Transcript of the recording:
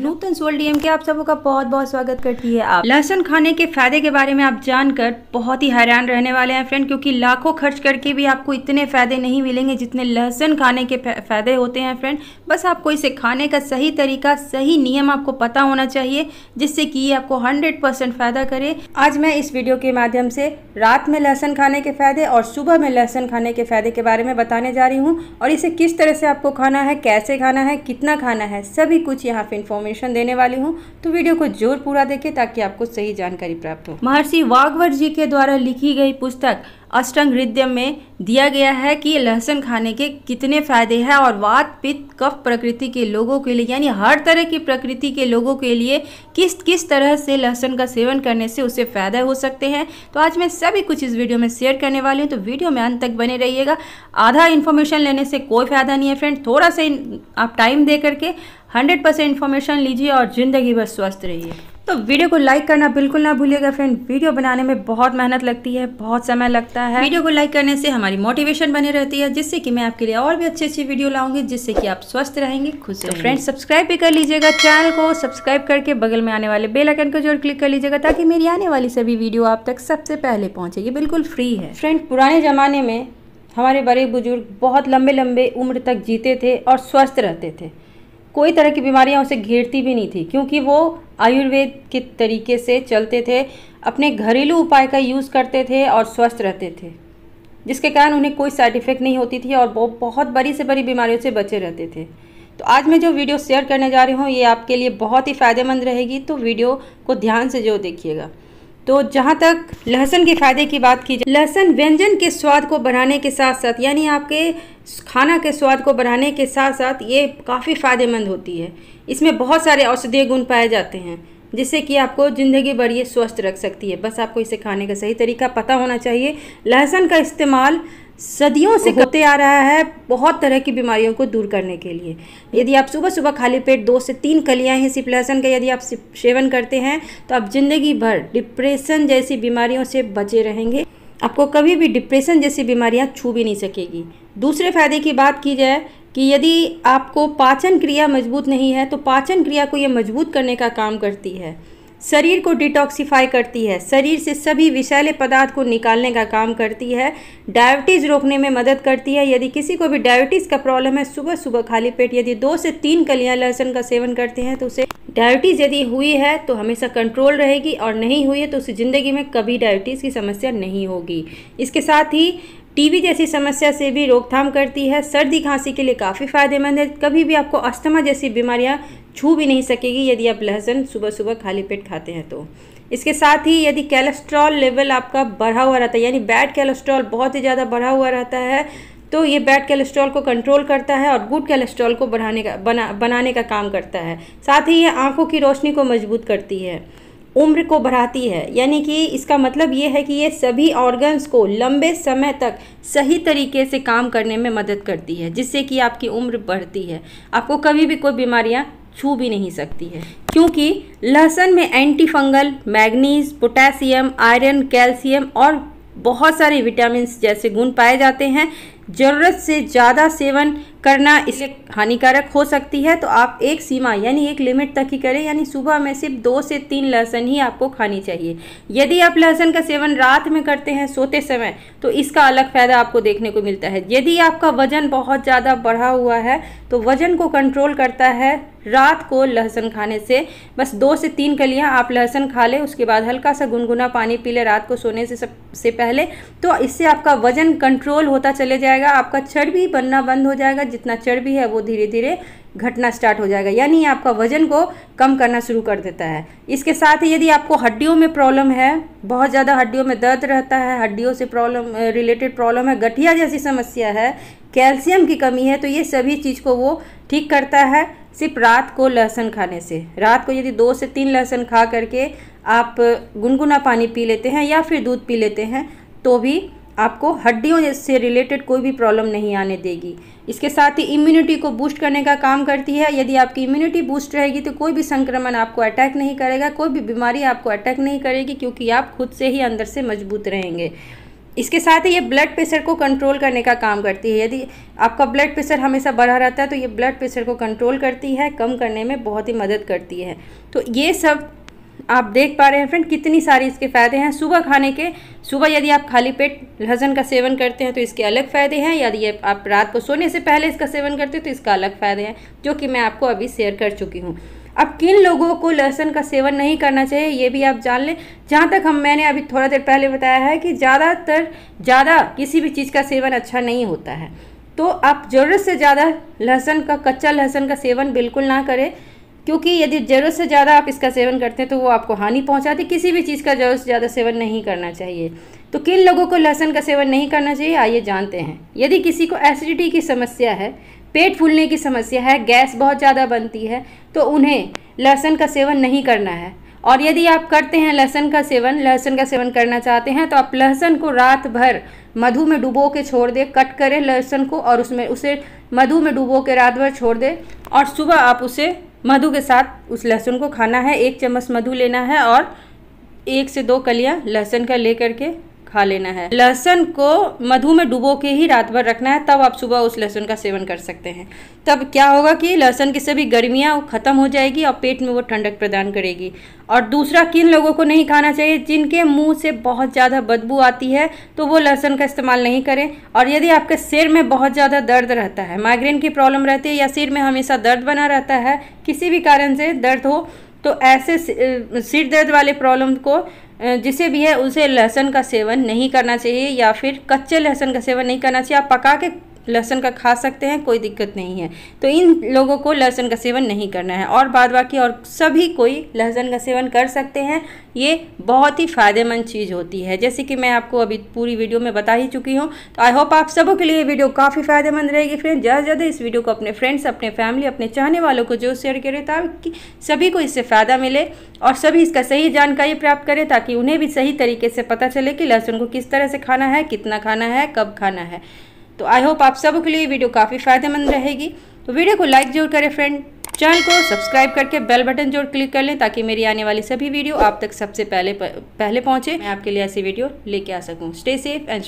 नूतन soul DM के आप सबों का बहुत बहुत स्वागत करती है आप लहसुन खाने के फायदे के बारे में आप जानकर बहुत ही हैरान रहने वाले हैं फ्रेंड क्योंकि लाखों खर्च करके भी आपको इतने फायदे नहीं मिलेंगे जितने लहसुन खाने के फायदे होते हैं फ्रेंड बस आपको इसे खाने का सही तरीका सही नियम आपको पता होना चाहिए जिससे कि ये आपको हंड्रेड फायदा करे आज मैं इस वीडियो के माध्यम से रात में लहसुन खाने के फायदे और सुबह में लहसुन खाने के फायदे के बारे में बताने जा रही हूँ और इसे किस तरह से आपको खाना है कैसे खाना है कितना खाना है सभी कुछ यहाँ पे इन्फॉर्म इन्फॉर्मेशन देने वाली हूँ तो वीडियो को जोर पूरा देखें ताकि आपको सही जानकारी प्राप्त हो महर्षि वागवर जी के द्वारा लिखी गई पुस्तक अष्टंग हृदय में दिया गया है कि लहसुन खाने के कितने फ़ायदे हैं और वात पित्त कफ प्रकृति के लोगों के लिए यानी हर तरह की प्रकृति के लोगों के लिए किस किस तरह से लहसुन का सेवन करने से उसे फ़ायदा हो सकते हैं तो आज मैं सभी कुछ इस वीडियो में शेयर करने वाली हूँ तो वीडियो में अंत तक बने रहिएगा आधा इन्फॉर्मेशन लेने से कोई फ़ायदा नहीं है फ्रेंड थोड़ा सा आप टाइम दे करके हंड्रेड परसेंट इन्फॉर्मेशन लीजिए और ज़िंदगी भर स्वस्थ रहिए तो वीडियो को लाइक करना बिल्कुल ना भूलिएगा फ्रेंड वीडियो बनाने में बहुत मेहनत लगती है बहुत समय लगता है वीडियो को लाइक करने से हमारी मोटिवेशन बनी रहती है जिससे कि मैं आपके लिए और भी अच्छी अच्छी वीडियो लाऊंगी जिससे कि आप स्वस्थ रहेंगे खुश तो फ्रेंड सब्सक्राइब भी कर लीजिएगा चैनल को सब्सक्राइब करके बगल में आने वाले बेल आइकन को जरूर क्लिक कर लीजिएगा ताकि मेरी आने वाली सभी वीडियो आप तक सबसे पहले पहुँचेगी बिल्कुल फ्री है फ्रेंड पुराने ज़माने में हमारे बड़े बुजुर्ग बहुत लंबे लंबे उम्र तक जीते थे और स्वस्थ रहते थे कोई तरह की बीमारियां उसे घेरती भी नहीं थी क्योंकि वो आयुर्वेद के तरीके से चलते थे अपने घरेलू उपाय का यूज़ करते थे और स्वस्थ रहते थे जिसके कारण उन्हें कोई साइड इफ़ेक्ट नहीं होती थी और वो बहुत बड़ी से बड़ी बीमारियों से बचे रहते थे तो आज मैं जो वीडियो शेयर करने जा रही हूँ ये आपके लिए बहुत ही फ़ायदेमंद रहेगी तो वीडियो को ध्यान से जो देखिएगा तो जहाँ तक लहसुन के फ़ायदे की बात की जाए लहसुन व्यंजन के स्वाद को बढ़ाने के साथ साथ यानी आपके खाना के स्वाद को बढ़ाने के साथ साथ ये काफ़ी फ़ायदेमंद होती है इसमें बहुत सारे औषधीय गुण पाए जाते हैं जिससे कि आपको ज़िंदगी भर ये स्वस्थ रख सकती है बस आपको इसे खाने का सही तरीका पता होना चाहिए लहसुन का इस्तेमाल सदियों से करते आ रहा है बहुत तरह की बीमारियों को दूर करने के लिए यदि आप सुबह सुबह खाली पेट दो से तीन कलियाँ ही सिर्फ लहसन का यदि आप सेवन करते हैं तो आप ज़िंदगी भर डिप्रेशन जैसी बीमारियों से बचे रहेंगे आपको कभी भी डिप्रेशन जैसी बीमारियां छू भी नहीं सकेगी दूसरे फायदे की बात की जाए कि यदि आपको पाचन क्रिया मजबूत नहीं है तो पाचन क्रिया को ये मजबूत करने का काम करती है शरीर को डिटॉक्सीफाई करती है शरीर से सभी विषैले पदार्थ को निकालने का काम करती है डायबिटीज़ रोकने में मदद करती है यदि किसी को भी डायबिटीज़ का प्रॉब्लम है सुबह सुबह खाली पेट यदि दो से तीन कलियां लहसुन का सेवन करते हैं तो उसे डायबिटीज़ यदि हुई है तो हमेशा कंट्रोल रहेगी और नहीं हुई है तो उसे ज़िंदगी में कभी डायबिटीज़ की समस्या नहीं होगी इसके साथ ही टीबी जैसी समस्या से भी रोकथाम करती है सर्दी खांसी के लिए काफ़ी फायदेमंद है कभी भी आपको अस्थमा जैसी बीमारियां छू भी नहीं सकेगी यदि आप लहसुन सुबह सुबह खाली पेट खाते हैं तो इसके साथ ही यदि कैलेस्ट्रॉल लेवल आपका बढ़ा हुआ रहता है यानी बैड कैलेस्ट्रॉल बहुत ही ज़्यादा बढ़ा हुआ रहता है तो ये बैड कैलेस्ट्रॉल को कंट्रोल करता है और गुड कैलेस्ट्रॉल को बढ़ाने का बना बनाने का काम करता है साथ ही ये आँखों की रोशनी को मजबूत करती है उम्र को बढ़ाती है यानी कि इसका मतलब ये है कि ये सभी ऑर्गन्स को लंबे समय तक सही तरीके से काम करने में मदद करती है जिससे कि आपकी उम्र बढ़ती है आपको कभी भी कोई बीमारियाँ छू भी नहीं सकती है क्योंकि लहसुन में anti fungal manganese potassium iron calcium और बहुत सारे विटामिन जैसे गुण पाए जाते हैं ज़रूरत से ज़्यादा सेवन करना इसे हानिकारक हो सकती है तो आप एक सीमा यानी एक लिमिट तक ही करें यानी सुबह में सिर्फ दो से तीन लहसुन ही आपको खानी चाहिए यदि आप लहसुन का सेवन रात में करते हैं सोते समय तो इसका अलग फ़ायदा आपको देखने को मिलता है यदि आपका वज़न बहुत ज़्यादा बढ़ा हुआ है तो वज़न को कंट्रोल करता है रात को लहसुन खाने से बस दो से तीन कलियां आप लहसुन खा लें उसके बाद हल्का सा गुनगुना पानी पी लें रात को सोने से सबसे पहले तो इससे आपका वजन कंट्रोल होता चले जाएगा आपका चर्बी बनना बंद हो जाएगा जितना चर्बी है वो धीरे धीरे घटना स्टार्ट हो जाएगा यानी आपका वजन को कम करना शुरू कर देता है इसके साथ ही यदि आपको हड्डियों में प्रॉब्लम है बहुत ज़्यादा हड्डियों में दर्द रहता है हड्डियों से प्रॉब्लम रिलेटेड प्रॉब्लम है गठिया जैसी समस्या है कैल्शियम की कमी है तो ये सभी चीज़ को वो ठीक करता है सिर्फ रात को लहसुन खाने से रात को यदि दो से तीन लहसुन खा करके आप गुनगुना पानी पी लेते हैं या फिर दूध पी लेते हैं तो भी आपको हड्डियों से रिलेटेड कोई भी प्रॉब्लम नहीं आने देगी इसके साथ ही इम्यूनिटी को बूस्ट करने का काम करती है यदि आपकी इम्यूनिटी बूस्ट रहेगी तो कोई भी संक्रमण आपको अटैक नहीं करेगा कोई भी बीमारी आपको अटैक नहीं करेगी क्योंकि आप खुद से ही अंदर से मजबूत रहेंगे इसके साथ ही ये ब्लड प्रेशर को कंट्रोल करने का काम करती है यदि आपका ब्लड प्रेशर हमेशा बढ़ा रहता है तो ये ब्लड प्रेशर को कंट्रोल करती है कम करने में बहुत ही मदद करती है तो ये सब आप देख पा रहे हैं फ्रेंड कितनी सारी इसके फ़ायदे हैं सुबह खाने के सुबह यदि आप खाली पेट लहसन का सेवन करते हैं तो इसके अलग फ़ायदे हैं यदि आप रात को सोने से पहले इसका सेवन करते हैं तो इसका अलग फ़ायदे हैं जो कि मैं आपको अभी शेयर कर चुकी हूँ अब किन लोगों को लहसुन का सेवन नहीं करना चाहिए ये भी आप जान लें जहाँ तक हम मैंने अभी थोड़ा देर पहले बताया है कि ज़्यादातर ज़्यादा किसी भी चीज़ का सेवन अच्छा नहीं होता है तो आप ज़रूरत से ज़्यादा लहसुन का कच्चा लहसुन का सेवन बिल्कुल ना करें क्योंकि यदि ज़रूरत से ज़्यादा आप इसका सेवन करते हैं तो वो आपको हानि पहुँचाती किसी भी चीज़ का ज़रूरत से ज़्यादा सेवन नहीं करना चाहिए तो किन लोगों को लहसुन का सेवन नहीं करना चाहिए आइए जानते हैं यदि किसी को एसिडिटी की समस्या है पेट फूलने की समस्या है गैस बहुत ज़्यादा बनती है तो उन्हें लहसुन का सेवन नहीं करना है और यदि आप करते हैं लहसुन का सेवन लहसुन का सेवन करना चाहते हैं तो आप लहसुन को रात भर मधु में डुबो के छोड़ दें कट करें लहसुन को और उसमें उसे मधु में डुबो के रात भर छोड़ दें और सुबह आप उसे मधु के साथ उस लहसुन को खाना है एक चम्मच मधु लेना है और एक से दो कलियां लहसुन का ले करके खा लेना है लहसुन को मधु में डुबो के ही रात भर रखना है तब आप सुबह उस लहसुन का सेवन कर सकते हैं तब क्या होगा कि लहसुन की सभी गर्मियाँ ख़त्म हो जाएगी और पेट में वो ठंडक प्रदान करेगी और दूसरा किन लोगों को नहीं खाना चाहिए जिनके मुंह से बहुत ज़्यादा बदबू आती है तो वो लहसुन का इस्तेमाल नहीं करें और यदि आपके सिर में बहुत ज़्यादा दर्द रहता है माइग्रेन की प्रॉब्लम रहती है या सिर में हमेशा दर्द बना रहता है किसी भी कारण से दर्द हो तो ऐसे सिर दर्द वाले प्रॉब्लम को जिसे भी है उसे लहसुन का सेवन नहीं करना चाहिए या फिर कच्चे लहसुन का सेवन नहीं करना चाहिए आप पका के लहसुन का खा सकते हैं कोई दिक्कत नहीं है तो इन लोगों को लहसुन का सेवन नहीं करना है और बाद बाकी और सभी कोई लहसुन का सेवन कर सकते हैं ये बहुत ही फ़ायदेमंद चीज़ होती है जैसे कि मैं आपको अभी पूरी वीडियो में बता ही चुकी हूँ तो आई होप आप सबों के लिए वीडियो काफ़ी फ़ायदेमंद रहेगी फ्रेंड ज़्यादा से ज़्यादा इस वीडियो को अपने फ्रेंड्स अपने फैमिली अपने चाहने वालों को जो शेयर करें ताकि सभी को इससे फ़ायदा मिले और सभी इसका सही जानकारी प्राप्त करें ताकि उन्हें भी सही तरीके से पता चले कि लहसुन को किस तरह से खाना है कितना खाना है कब खाना है तो आई होप आप सबके लिए वीडियो काफ़ी फ़ायदेमंद रहेगी तो वीडियो को लाइक जरूर करें फ्रेंड चैनल को सब्सक्राइब करके बेल बटन जरूर क्लिक कर लें ताकि मेरी आने वाली सभी वीडियो आप तक सबसे पहले पहले पहुंचे मैं आपके लिए ऐसी वीडियो लेके आ सकूं स्टे सेफ एंड